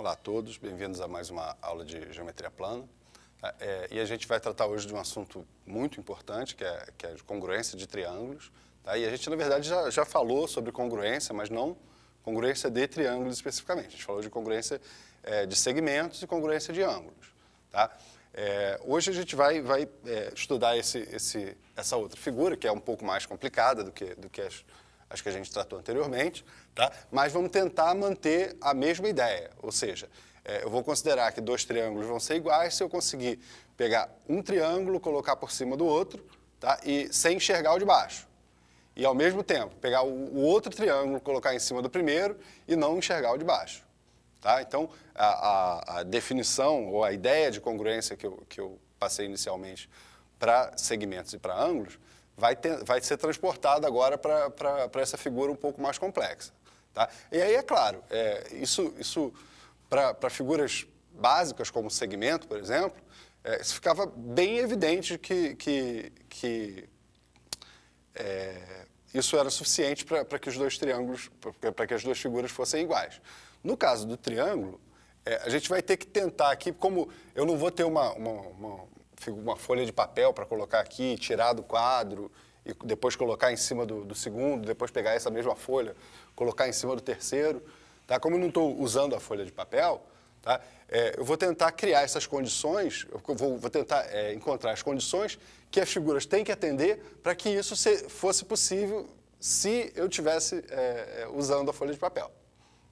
Olá a todos, bem-vindos a mais uma aula de geometria plana. É, e a gente vai tratar hoje de um assunto muito importante, que é, que é congruência de triângulos. Tá? E a gente, na verdade, já, já falou sobre congruência, mas não congruência de triângulos especificamente. A gente falou de congruência é, de segmentos e congruência de ângulos. Tá? É, hoje a gente vai, vai é, estudar esse, esse, essa outra figura, que é um pouco mais complicada do que, do que as as que a gente tratou anteriormente, tá? mas vamos tentar manter a mesma ideia, ou seja, é, eu vou considerar que dois triângulos vão ser iguais se eu conseguir pegar um triângulo, colocar por cima do outro, tá? e sem enxergar o de baixo. E, ao mesmo tempo, pegar o, o outro triângulo, colocar em cima do primeiro e não enxergar o de baixo. Tá? Então, a, a, a, definição ou a ideia de congruência que eu, que eu passei inicialmente para segmentos e para ângulos vai, ter, vai ser transportada agora para essa figura um pouco mais complexa. Tá? E aí, é claro, é, isso, isso para figuras básicas como segmento, por exemplo, é, isso ficava bem evidente que, que, que é, isso era suficiente para que os dois triângulos, para que as duas figuras fossem iguais. No caso do triângulo, é, a gente vai ter que tentar aqui, como eu não vou ter uma, uma, uma, uma folha de papel para colocar aqui, tirar do quadro e depois colocar em cima do, do, segundo, depois pegar essa mesma folha, colocar em cima do terceiro. Tá? Como eu não estou usando a folha de papel, tá? É, eu vou tentar criar essas condições, vou, vou, tentar é, encontrar as condições que as figuras têm que atender para que isso se, fosse possível se eu estivesse é, é, usando a folha de papel.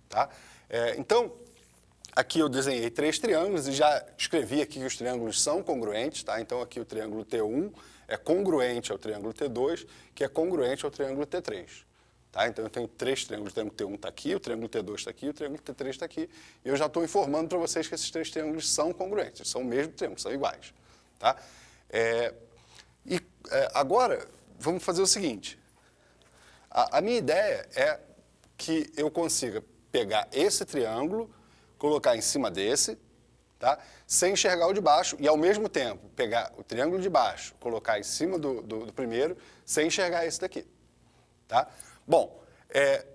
Tá? É, então, Aqui eu desenhei três triângulos e já escrevi aqui que os triângulos são congruentes, tá? Então aqui o triângulo T1 é congruente ao triângulo T2, que é congruente ao triângulo T3. Tá? Então eu tenho três triângulos, o triângulo T1 está aqui, o triângulo T2 está aqui, o triângulo T3 está aqui. E eu já estou informando para vocês que esses três triângulos são congruentes, são o mesmo triângulo, são iguais. Tá? É, e é, agora vamos fazer o seguinte. A, a minha ideia é que eu consiga pegar esse triângulo, colocar em cima desse, tá? sem enxergar o de baixo, e ao mesmo tempo pegar o triângulo de baixo, colocar em cima do, do, do primeiro, sem enxergar esse daqui. Tá? Bom, é,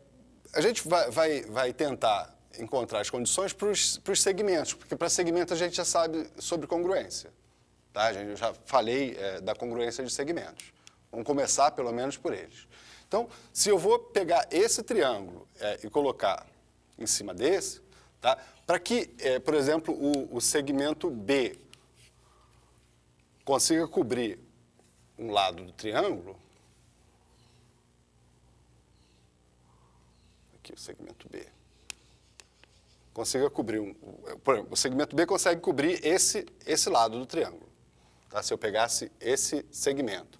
a gente vai, vai, vai tentar encontrar as condições para os segmentos, porque para segmento a gente já sabe sobre congruência. Tá? Gente, eu já falei é, da congruência de segmentos. Vamos começar pelo menos por eles. Então, se eu vou pegar esse triângulo é, e colocar em cima desse, tá? Para que, é, por exemplo, o, o segmento B consiga cobrir um lado do triângulo, aqui o segmento B, consiga cobrir, um, é, por exemplo, o segmento B consegue cobrir esse, esse lado do triângulo. Tá? Se eu pegasse esse segmento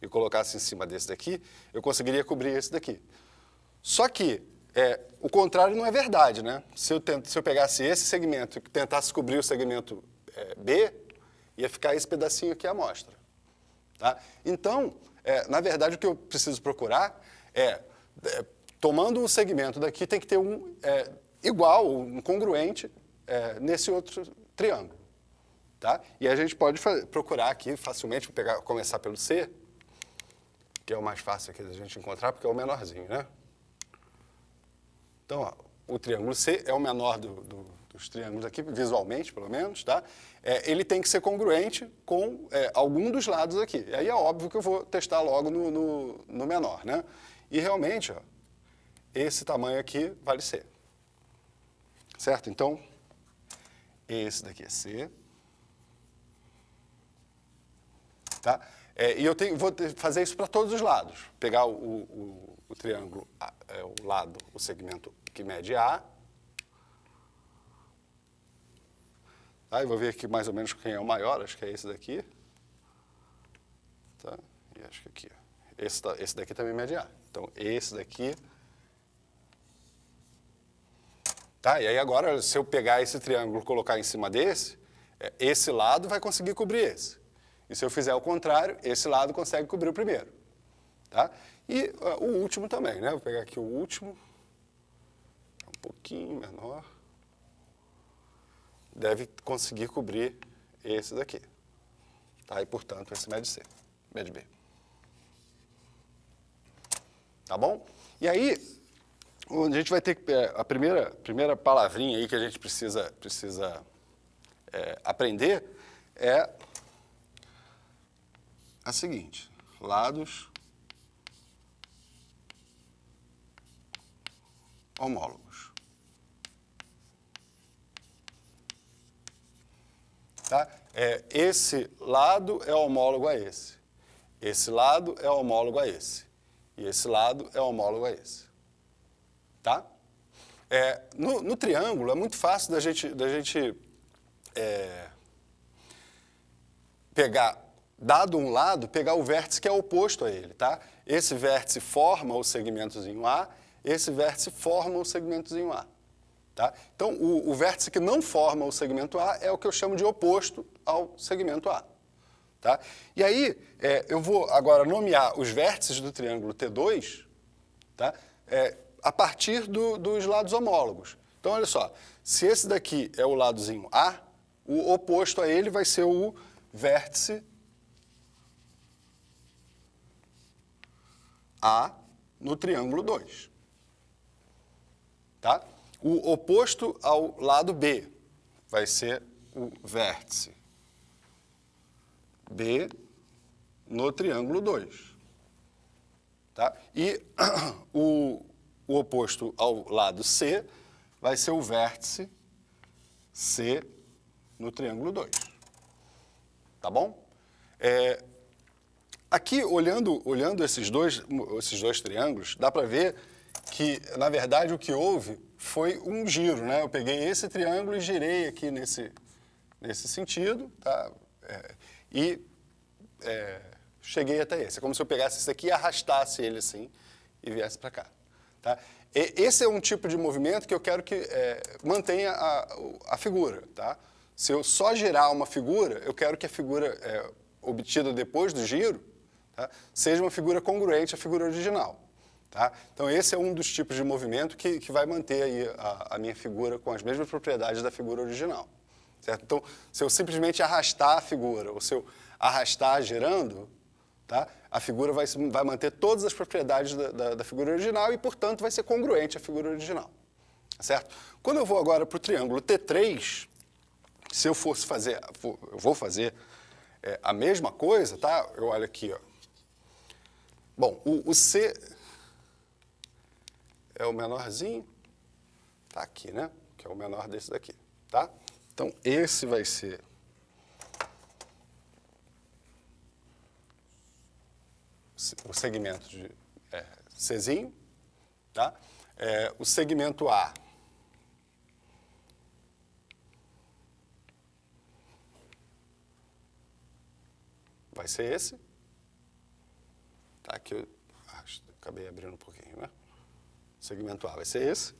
e colocasse em cima desse daqui, eu conseguiria cobrir esse daqui. Só que é, o contrário não é verdade, né? Se eu, tento, se eu pegasse esse segmento e tentasse cobrir o segmento é, B, ia ficar esse pedacinho aqui à mostra. Tá? Então, é, na verdade, o que eu preciso procurar é, é tomando um segmento daqui, tem que ter um é, igual, um congruente é, nesse outro triângulo. Tá? E a gente pode procurar aqui facilmente, pegar, começar pelo C, que é o mais fácil aqui da gente encontrar, porque é o menorzinho, né? Então, ó, o triângulo C é o menor do, do, dos triângulos aqui, visualmente, pelo menos, tá? É, ele tem que ser congruente com é, algum dos lados aqui. E aí é óbvio que eu vou testar logo no, no, no menor, né? E realmente, ó, esse tamanho aqui vale C. Certo? Então, esse daqui é C. Tá? É, e eu tenho, vou fazer isso para todos os lados. Pegar o, o, o triângulo A, lado o segmento que mede A. Tá? Eu vou ver aqui mais ou menos quem é o maior, acho que é esse daqui. Tá? E acho que aqui. Esse, esse daqui também mede A. Então, esse daqui... Tá? E aí agora, se eu pegar esse triângulo e colocar em cima desse, é, esse lado vai conseguir cobrir esse. E se eu fizer o contrário, esse lado consegue cobrir o primeiro. Tá? E uh, o último também, né? Vou pegar aqui o último, é um pouquinho menor. Deve conseguir cobrir esse daqui. Tá? E, portanto, esse médio C, médio B. Tá bom? E aí, a gente vai ter que... É, a primeira, primeira palavrinha aí que a gente precisa, precisa é, aprender é a seguinte. Lados homólogos. Tá? É, esse lado é homólogo a esse. Esse lado é homólogo a esse. E esse lado é homólogo a esse. Tá? É, no, no, triângulo é muito fácil da gente, da gente é, pegar, dado um lado, pegar o vértice que é oposto a ele. Tá? Esse vértice forma o segmentozinho A esse vértice forma o segmentozinho A. Tá? Então, o, o, vértice que não forma o segmento A é o que eu chamo de oposto ao segmento A. Tá? E aí, é, eu vou agora nomear os vértices do triângulo T2 tá? É, a partir do, dos lados homólogos. Então, olha só, se esse daqui é o ladozinho A, o oposto a ele vai ser o vértice A no triângulo 2. Tá? O oposto ao lado B vai ser o vértice. B no triângulo 2. Tá? E o, o oposto ao lado C vai ser o vértice C no triângulo 2. Tá bom? É, aqui, olhando, olhando esses, dois, esses dois triângulos, dá para ver que, na verdade, o que houve foi um giro, né? Eu peguei esse triângulo e girei aqui nesse, nesse sentido, tá? É, e é, cheguei até esse. É como se eu pegasse esse aqui e arrastasse ele assim e viesse para cá, tá? E, esse é um tipo de movimento que eu quero que é, mantenha a, a figura, tá? Se eu só girar uma figura, eu quero que a figura é, obtida depois do giro tá? seja uma figura congruente à figura original. Tá? Então, esse é um dos tipos de movimento que, que vai manter aí a, a minha figura com as mesmas propriedades da figura original. Certo? Então, se eu simplesmente arrastar a figura, ou se eu arrastar girando, tá? a figura vai, vai manter todas as propriedades da, da, da figura original e, portanto, vai ser congruente à figura original. Certo? Quando eu vou agora para o triângulo T3, se eu fosse fazer, eu vou fazer é, a mesma coisa, tá? Eu olho aqui, ó. Bom, o, o C é o menorzinho, tá aqui, né? Que é o menor desse daqui, tá? Então, esse vai ser o segmento de é, Czinho, tá? É, o segmento A vai ser esse. Tá, aqui eu acho, acabei abrindo um pouquinho, né? segmento A vai ser esse.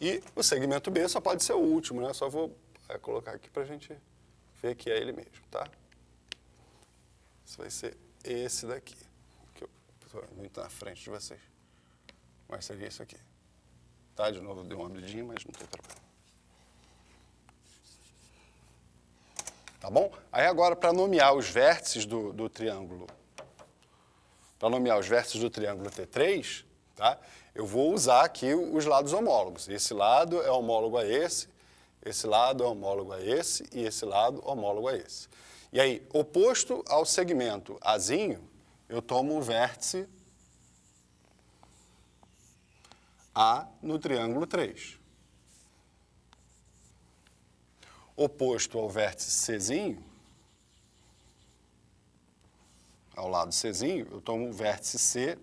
E o segmento B só pode ser o último, né? Só vou é, colocar aqui para a gente ver que é ele mesmo, tá? Isso vai ser esse daqui, que eu estou muito na frente de vocês. Mas seria isso aqui. Tá, de novo, deu um uma abridinha, mas não tem problema. Tá bom? Aí agora, para nomear os vértices do, do triângulo para nomear os vértices do triângulo T3, tá? eu vou usar aqui os lados homólogos. Esse lado é homólogo a esse, esse lado é homólogo a esse e esse lado homólogo a esse. E aí, oposto ao segmento Azinho, eu tomo o vértice A no triângulo 3. Oposto ao vértice Czinho, ao lado Czinho, eu tomo o vértice C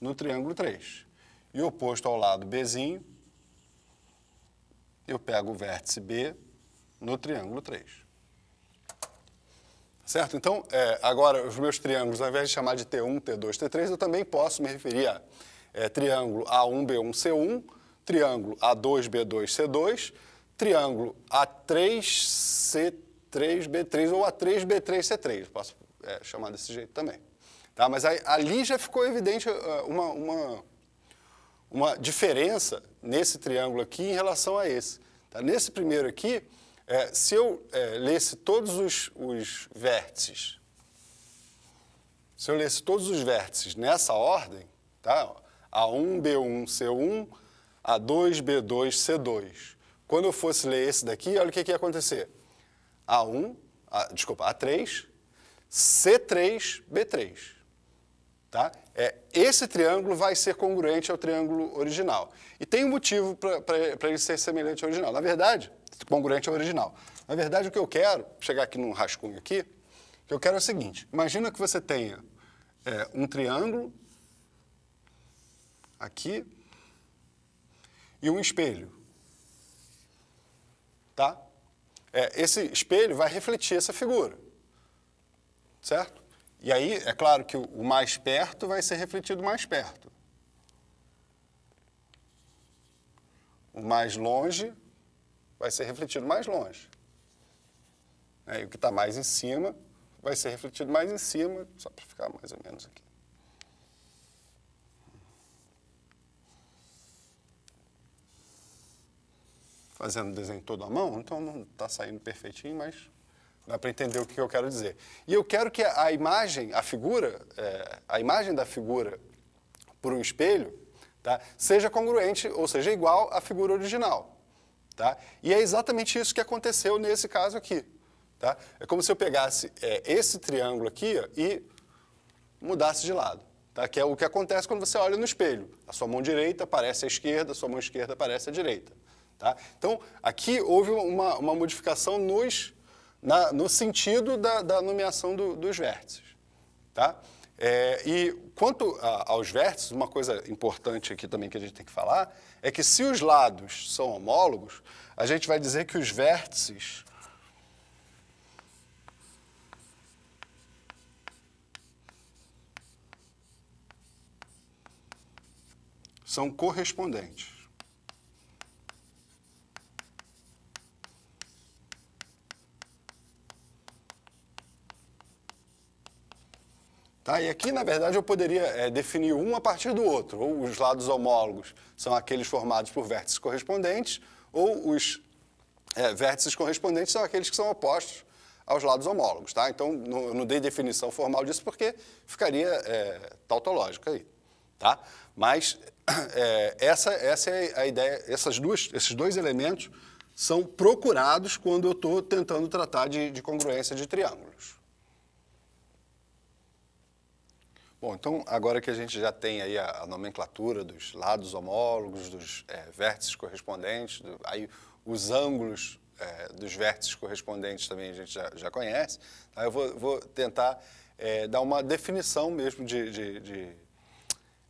no triângulo 3. E oposto ao lado Bzinho, eu pego o vértice B no triângulo 3. Certo? Então, é, agora, os meus triângulos, ao invés de chamar de T1, T2, T3, eu também posso me referir a é, triângulo A1, B1, C1, triângulo A2, B2, C2, triângulo A3, C3, B3 ou A3, B3, C3. Eu Posso é, chamar desse jeito também. Tá? Mas aí, ali já ficou evidente eh, uma, uma, uma diferença nesse triângulo aqui em relação a esse. Tá? Nesse primeiro aqui, é, se eu é, lesse todos os, os vértices, se eu lesse todos os vértices nessa ordem, tá? A1, B1, C1, A2, B2, C2. Quando eu fosse ler esse daqui, olha o que, que ia acontecer. A1, a, desculpa, A3, C3B3. Tá? É, esse triângulo vai ser congruente ao triângulo original. E tem um motivo para ele ser semelhante ao original. Na verdade, congruente ao original. Na verdade, o que eu quero, chegar aqui num rascunho aqui, o que eu quero é o seguinte, imagina que você tenha é, um triângulo aqui e um espelho. Tá? É, esse espelho vai refletir essa figura certo? E aí, é claro que o mais perto vai ser refletido mais perto. O mais longe vai ser refletido mais longe. Né? E o que está mais em cima vai ser refletido mais em cima, só para ficar mais ou menos aqui. Fazendo o desenho todo à mão, então não está saindo perfeitinho, mas Dá para entender o que eu quero dizer. E eu quero que a imagem, a figura, é, a imagem da figura por um espelho, tá, seja congruente, ou seja, igual à figura original. Tá? E é exatamente isso que aconteceu nesse caso aqui. Tá? É como se eu pegasse é, esse triângulo aqui ó, e mudasse de lado. Tá? Que é o que acontece quando você olha no espelho. A sua mão direita parece a esquerda, a sua mão esquerda parece a direita. Tá? Então, aqui houve uma, uma modificação nos na, no sentido da, da nomeação do, dos vértices. Tá? É, e quanto a, aos vértices, uma coisa importante aqui também que a gente tem que falar é que se os lados são homólogos, a gente vai dizer que os vértices são correspondentes. Tá? E aqui, na verdade, eu poderia é, definir um a partir do outro. Ou os lados homólogos são aqueles formados por vértices correspondentes, ou os é, vértices correspondentes são aqueles que são opostos aos lados homólogos. Tá? Então, não, não dei definição formal disso porque ficaria é, eh, tautológica aí. Tá? Mas é, essa, essa é a ideia, essas duas, esses dois elementos são procurados quando eu estou tentando tratar de, de congruência de triângulos. Bom, então agora que a gente já tem aí a, a nomenclatura dos lados homólogos, dos é, vértices correspondentes, do, aí os ângulos é, dos vértices correspondentes também a gente já, já conhece, tá? eu vou, vou tentar é, dar uma definição mesmo de, de, de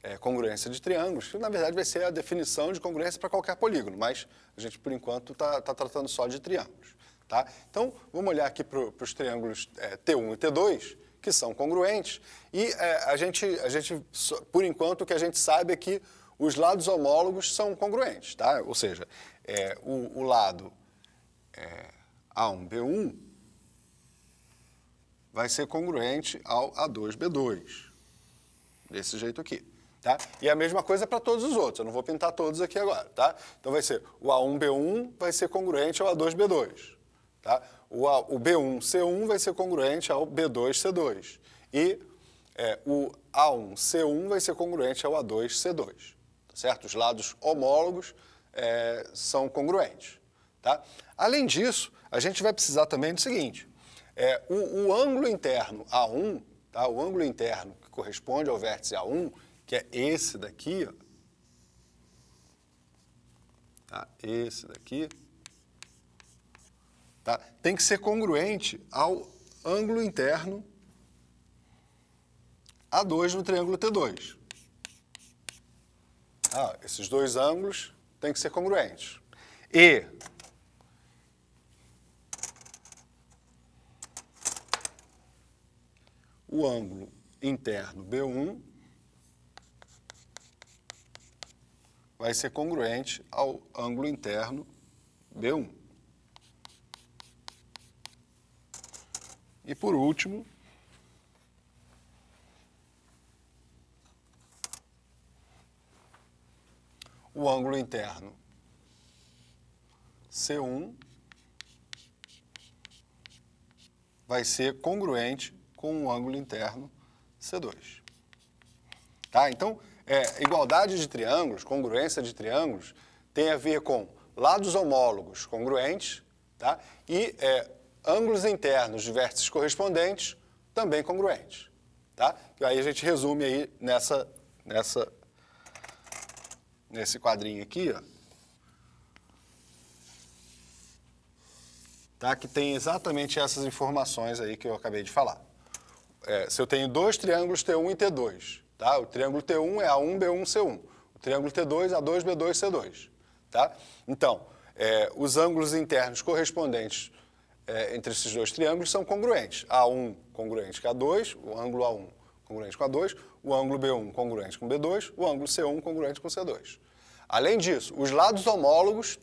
é, congruência de triângulos, que na verdade vai ser a definição de congruência para qualquer polígono, mas a gente, por enquanto, está tá tratando só de triângulos. Tá? Então, vamos olhar aqui para os triângulos é, T1 e T2 que são congruentes. E é, a, gente, a gente, por enquanto, o que a gente sabe é que os lados homólogos são congruentes, tá? Ou seja, é, o, o, lado é, A1B1 vai ser congruente ao A2B2, desse jeito aqui. Tá? E a mesma coisa para todos os outros, eu não vou pintar todos aqui agora. Tá? Então vai ser o A1B1 vai ser congruente ao A2B2. Tá? o, o B1C1 vai ser congruente ao B2C2 e é, o A1C1 vai ser congruente ao A2C2, tá certo? Os lados homólogos é, são congruentes, tá? Além disso, a gente vai precisar também do seguinte, é, o, o, ângulo interno A1, tá? o ângulo interno que corresponde ao vértice A1, que é esse daqui, ó, tá? esse daqui, Tá? Tem que ser congruente ao ângulo interno A2 no triângulo T2. Ah, esses dois ângulos têm que ser congruentes. E o ângulo interno B1 vai ser congruente ao ângulo interno B1. E por último, o ângulo interno C1 vai ser congruente com o ângulo interno C2. Tá? Então, é, igualdade de triângulos, congruência de triângulos, tem a ver com lados homólogos congruentes tá? e é, ângulos internos de vértices correspondentes também congruentes. Tá? E aí a gente resume aí nessa, nessa, nesse quadrinho aqui, ó. Tá? que tem exatamente essas informações aí que eu acabei de falar. É, se eu tenho dois triângulos T1 e T2, tá? o triângulo T1 é A1, B1, C1. O triângulo T2, é A2, B2, C2. Tá? Então, é, os ângulos internos correspondentes é, entre esses dois triângulos são congruentes. A1 congruente com A2, o ângulo A1 congruente com A2, o ângulo B1 congruente com B2, o ângulo C1 congruente com C2. Além disso, os lados homólogos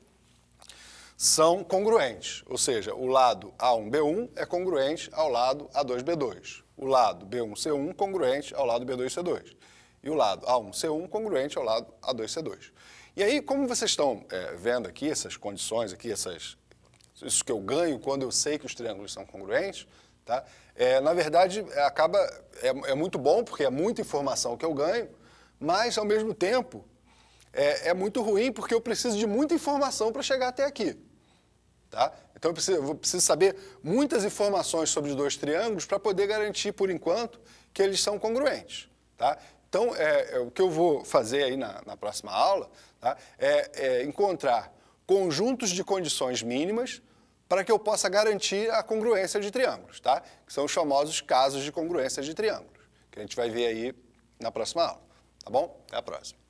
são congruentes, ou seja, o lado A1B1 é congruente ao lado A2B2, o lado B1C1 congruente ao lado B2C2 e o lado A1C1 congruente ao lado A2C2. E aí, como vocês estão é, vendo aqui essas condições, aqui essas, isso que eu ganho quando eu sei que os triângulos são congruentes, tá? É, na verdade, é, acaba é, é, muito bom porque é muita informação que eu ganho, mas ao mesmo tempo é, é muito ruim porque eu preciso de muita informação para chegar até aqui. Tá? Então eu preciso, eu preciso saber muitas informações sobre os dois triângulos para poder garantir, por enquanto, que eles são congruentes. Tá? Então, é, é, o que eu vou fazer aí na, na próxima aula tá? é, é encontrar conjuntos de condições mínimas para que eu possa garantir a congruência de triângulos, tá? Que são os famosos casos de congruência de triângulos, que a gente vai ver aí na próxima aula, tá bom? Até a próxima.